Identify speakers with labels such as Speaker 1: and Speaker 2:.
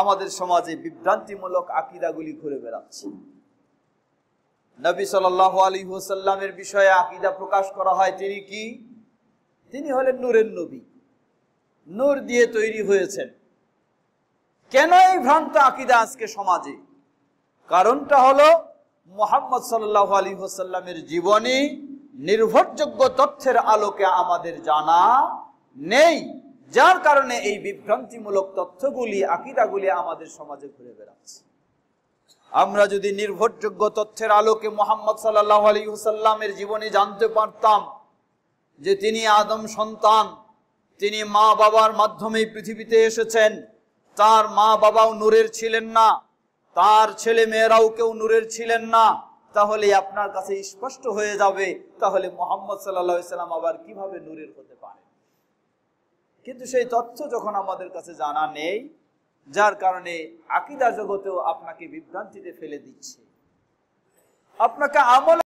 Speaker 1: আমাদের সমাজে বিভ্রান্তিমূলক আকিদাগুলি ঘুরে বেড়াচ্ছে নবী সাল আলী হুসাল্লামের বিষয়ে আকিদা প্রকাশ করা হয় তিনি কি তিনি হলেন নূরের নবী নূর দিয়ে তৈরি হয়েছেন কেন এই ভ্রান্ত আকিদা আজকে সমাজে কারণটা হলো মোহাম্মদ সাল্লাহ আলী হোসাল্লামের জীবনী নির্ভরযোগ্য তথ্যের আলোকে আমাদের জানা নেই যার কারণে এই বিভ্রান্তিমূলক তথ্যগুলি আকিদাগুলি আমাদের সমাজে ঘুরে বেড়াচ্ছে আমরা যদি নির্ভরযোগ্য তথ্যের আলোকে মোহাম্মদ সাল্লাহ আলী হুসাল্লামের জীবনে জানতে পারতাম যে তিনি আদম সন্তান তিনি মা বাবার মাধ্যমেই পৃথিবীতে এসেছেন তার মা বাবাও নূরের ছিলেন না তার ছেলে মেয়েরাও কেউ নূরের ছিলেন না তাহলে আপনার কাছে স্পষ্ট হয়ে যাবে তাহলে মোহাম্মদ সাল্লাহ সাল্লাম আবার কিভাবে নূরের হতে পারে কিন্তু সেই তথ্য যখন আমাদের কাছে জানা নেই যার কারণে আকিদা জগতেও আপনাকে বিভ্রান্তিতে ফেলে দিচ্ছে আপনাকে আমল